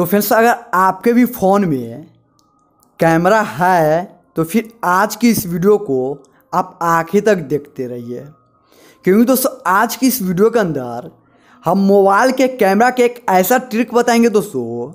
तो फ्रेंड्स अगर आपके भी फ़ोन में कैमरा है तो फिर आज की इस वीडियो को आप आखिर तक देखते रहिए क्योंकि दोस्तों आज की इस वीडियो के अंदर हम मोबाइल के कैमरा के एक ऐसा ट्रिक बताएंगे दोस्तों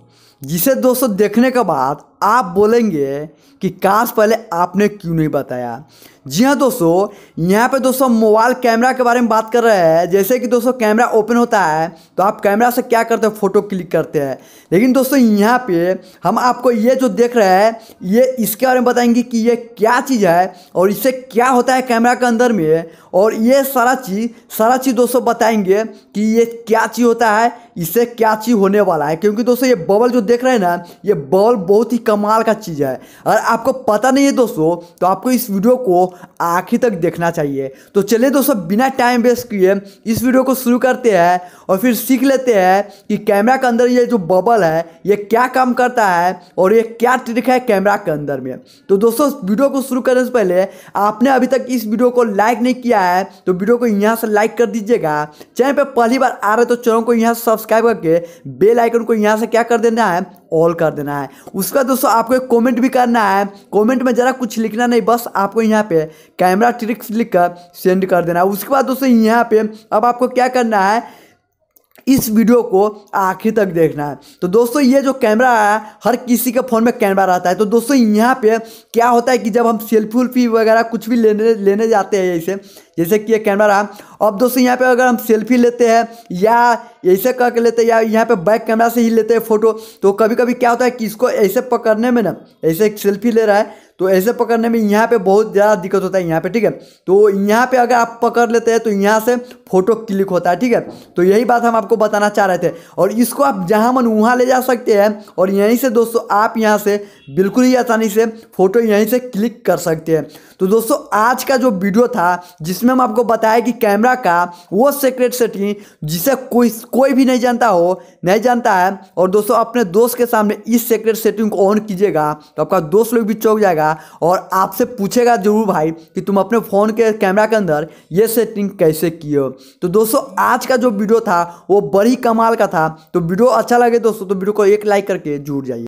जिसे दोस्तों देखने के बाद आप बोलेंगे कि काश पहले आपने क्यों नहीं बताया जी हाँ दोस्तों यहाँ पे दोस्तों मोबाइल कैमरा के बारे में बात कर रहे हैं जैसे कि दोस्तों कैमरा ओपन होता है तो आप कैमरा से क्या करते हैं फ़ोटो क्लिक करते हैं लेकिन दोस्तों यहाँ पे हम आपको ये जो देख रहे हैं ये इसके बारे में बताएंगे कि ये क्या चीज़ है और इससे क्या होता है कैमरा के अंदर में और ये सारा चीज़ सारा चीज़ दोस्तों बताएंगे कि ये क्या चीज़ होता है इससे क्या चीज़ होने वाला है क्योंकि दोस्तों ये बबल जो देख रहे हैं ना ये बबल बहुत ही कमाल का चीज़ है अगर आपको पता नहीं है दोस्तों तो आपको इस वीडियो को आखिर तक देखना चाहिए तो चलिए दोस्तों बिना टाइम वेस्ट किए इस वीडियो को शुरू करते हैं और फिर सीख लेते हैं कि कैमरा के अंदर ये जो बबल है ये क्या काम करता है और ये क्या ट्रिक है कैमरा के अंदर में तो दोस्तों वीडियो को शुरू करने से पहले आपने अभी तक इस वीडियो को लाइक नहीं किया है तो वीडियो को यहाँ से लाइक कर दीजिएगा चैनल पर पहली बार आ रहे तो चैनल को यहाँ से सब्सक्राइब करके बेल आइकन को यहाँ से क्या कर देना है ऑल कर देना है उसका दोस्तों आपको एक कॉमेंट भी करना है कॉमेंट में ज़रा कुछ लिखना नहीं बस आपको यहाँ पे कैमरा ट्रिक्स लिख कर सेंड कर देना है उसके बाद दोस्तों यहाँ पे अब आपको क्या करना है इस वीडियो को आखिर तक देखना है तो दोस्तों ये जो कैमरा है हर किसी के फ़ोन में कैमरा रहता है तो दोस्तों यहाँ पे क्या होता है कि जब हम सेल्फी उल्फी वगैरह कुछ भी लेने लेने जाते हैं ऐसे जैसे कि ये कैमरा रहा अब दोस्तों यहाँ पे अगर हम सेल्फी लेते हैं या ऐसे कर के लेते हैं या यहाँ पे बैक कैमरा से ही लेते हैं फोटो तो कभी कभी क्या होता है कि इसको ऐसे पकड़ने में ना ऐसे एक सेल्फी ले रहा है तो ऐसे पकड़ने में यहाँ पे बहुत ज़्यादा दिक्कत होता है यहाँ पे ठीक है तो यहाँ पे अगर आप पकड़ लेते हैं तो यहाँ से फोटो क्लिक होता है ठीक है तो यही बात हम आपको बताना चाह रहे थे और इसको आप जहाँ मन वहाँ ले जा सकते हैं और यहीं से दोस्तों आप यहाँ से बिल्कुल ही आसानी से फोटो यहीं से क्लिक कर सकते हैं तो दोस्तों आज का जो वीडियो था जिसमें हम आपको बताया कि कैमरा का वो सीक्रेट सेटिंग जिसे कोई कोई भी नहीं जानता हो नहीं जानता है और दोस्तों अपने दोस्त के सामने इस सीक्रेट सेटिंग को ऑन कीजिएगा तो आपका दोस्त लोग भी चौक जाएगा और आपसे पूछेगा जरूर भाई कि तुम अपने फ़ोन के कैमरा के अंदर ये सेटिंग कैसे किए हो तो दोस्तों आज का जो वीडियो था वो बड़ी कमाल का था तो वीडियो अच्छा लगे दोस्तों तो वीडियो को एक लाइक करके जुड़ जाइए